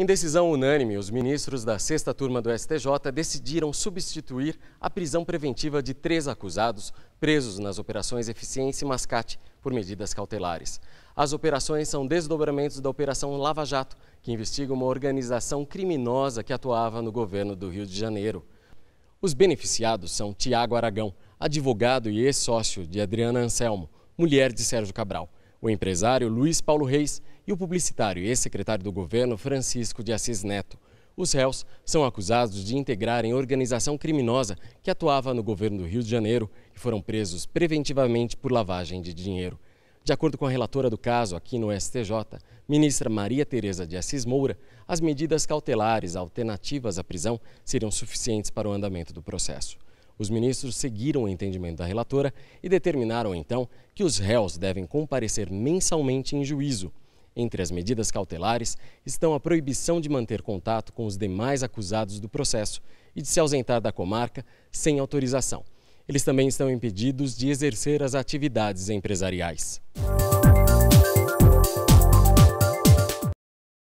Em decisão unânime, os ministros da sexta turma do STJ decidiram substituir a prisão preventiva de três acusados presos nas operações Eficiência e Mascate por medidas cautelares. As operações são desdobramentos da Operação Lava Jato, que investiga uma organização criminosa que atuava no governo do Rio de Janeiro. Os beneficiados são Tiago Aragão, advogado e ex-sócio de Adriana Anselmo, mulher de Sérgio Cabral o empresário Luiz Paulo Reis e o publicitário e ex-secretário do governo Francisco de Assis Neto. Os réus são acusados de integrarem organização criminosa que atuava no governo do Rio de Janeiro e foram presos preventivamente por lavagem de dinheiro. De acordo com a relatora do caso aqui no STJ, ministra Maria Tereza de Assis Moura, as medidas cautelares alternativas à prisão seriam suficientes para o andamento do processo. Os ministros seguiram o entendimento da relatora e determinaram então que os réus devem comparecer mensalmente em juízo. Entre as medidas cautelares estão a proibição de manter contato com os demais acusados do processo e de se ausentar da comarca sem autorização. Eles também estão impedidos de exercer as atividades empresariais.